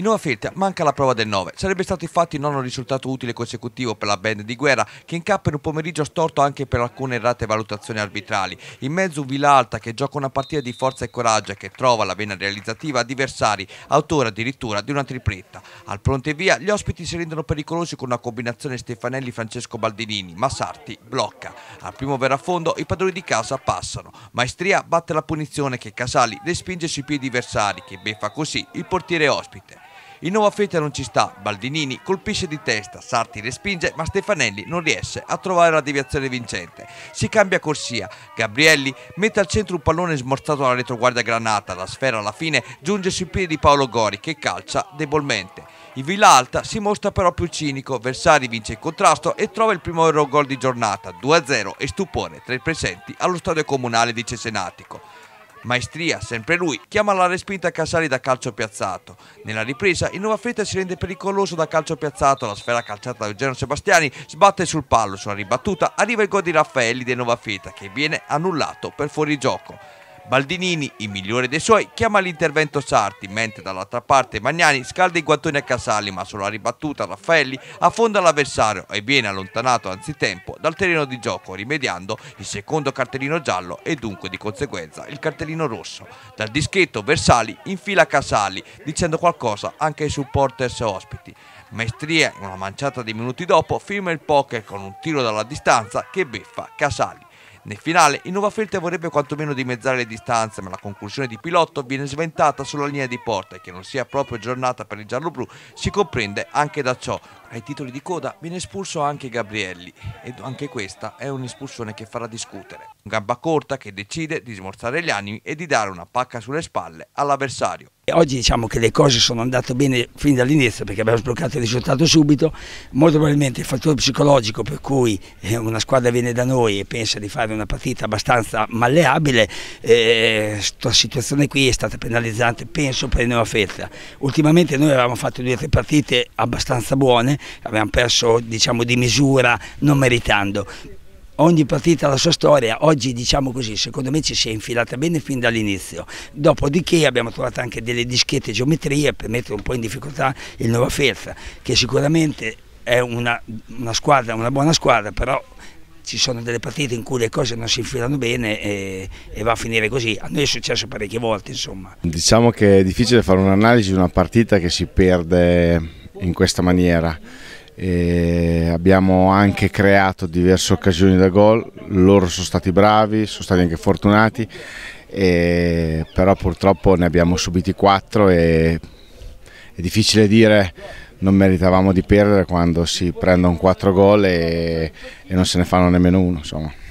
In nuova filtra manca la prova del 9. Sarebbe stato infatti non un risultato utile consecutivo per la band di guerra che incappa in un pomeriggio storto anche per alcune errate valutazioni arbitrali. In mezzo un Vilalta che gioca una partita di forza e coraggio e che trova la vena realizzativa diversari, autore addirittura di una tripletta. Al pronte via gli ospiti si rendono pericolosi con una combinazione Stefanelli-Francesco Baldinini, ma Sarti blocca. Al primo verafondo i padroni di casa passano. Maestria batte la punizione che Casali respinge sui piedi avversari che beffa così il portiere ospite. In nuova fetta non ci sta, Baldinini colpisce di testa, Sarti respinge ma Stefanelli non riesce a trovare la deviazione vincente. Si cambia corsia, Gabrielli mette al centro un pallone smorzato alla retroguardia granata, la sfera alla fine giunge sui piedi di Paolo Gori che calcia debolmente. Il Villa Alta si mostra però più cinico, Versari vince il contrasto e trova il primo euro gol di giornata, 2-0 e stupore tra i presenti allo stadio comunale di Cesenatico. Maestria, sempre lui, chiama la respinta Casali da calcio piazzato. Nella ripresa il Novafretta si rende pericoloso da calcio piazzato, la sfera calciata da Eugenio Sebastiani sbatte sul pallo, sulla ribattuta arriva il gol di Raffaelli del Novafretta che viene annullato per fuorigioco. Baldinini, il migliore dei suoi, chiama l'intervento Sarti, mentre dall'altra parte Magnani scalda i guantoni a Casali, ma sulla ribattuta Raffaelli affonda l'avversario e viene allontanato anzitempo dal terreno di gioco, rimediando il secondo cartellino giallo e dunque di conseguenza il cartellino rosso. Dal dischetto Versali infila Casali, dicendo qualcosa anche ai supporters ospiti. Maestria, una manciata di minuti dopo, firma il poker con un tiro dalla distanza che beffa Casali. Nel finale il nuovo Nuvafelte vorrebbe quantomeno dimezzare le distanze, ma la conclusione di Pilotto viene sventata sulla linea di porta e che non sia proprio giornata per il giallo-blu si comprende anche da ciò, ai titoli di coda viene espulso anche Gabrielli ed anche questa è un'espulsione che farà discutere. Gamba corta che decide di smorzare gli animi e di dare una pacca sulle spalle all'avversario. Oggi diciamo che le cose sono andate bene fin dall'inizio perché abbiamo sbloccato il risultato subito, molto probabilmente il fattore psicologico per cui eh, una squadra viene da noi e pensa di fare una partita abbastanza malleabile, questa eh, situazione qui è stata penalizzante penso per il Neo Feltra. Ultimamente noi avevamo fatto due o tre partite abbastanza buone, abbiamo perso diciamo, di misura non meritando ogni partita ha la sua storia, oggi diciamo così, secondo me ci si è infilata bene fin dall'inizio, dopodiché abbiamo trovato anche delle dischette geometrie per mettere un po' in difficoltà il Nuova Ferza, che sicuramente è una, una, squadra, una buona squadra, però ci sono delle partite in cui le cose non si infilano bene e, e, va a finire così. A noi è successo parecchie volte, insomma. Diciamo che è difficile fare un'analisi di una partita che si perde in questa maniera. E abbiamo anche creato diverse occasioni da gol, loro sono stati bravi, sono stati anche fortunati, e, però purtroppo ne abbiamo subiti quattro e è difficile dire non meritavamo di perdere quando si prendono 4 gol e, e non se ne fanno nemmeno uno. Insomma.